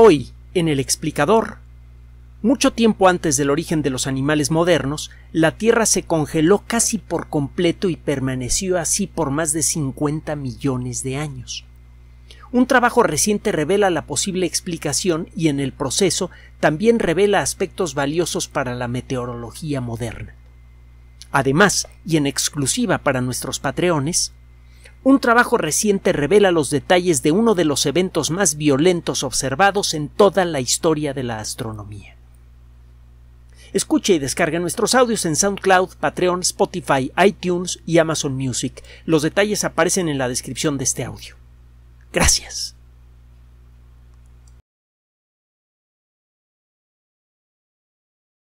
Hoy, en el explicador. Mucho tiempo antes del origen de los animales modernos, la Tierra se congeló casi por completo y permaneció así por más de 50 millones de años. Un trabajo reciente revela la posible explicación y en el proceso también revela aspectos valiosos para la meteorología moderna. Además, y en exclusiva para nuestros patreones, un trabajo reciente revela los detalles de uno de los eventos más violentos observados en toda la historia de la astronomía. Escuche y descarga nuestros audios en SoundCloud, Patreon, Spotify, iTunes y Amazon Music. Los detalles aparecen en la descripción de este audio. Gracias.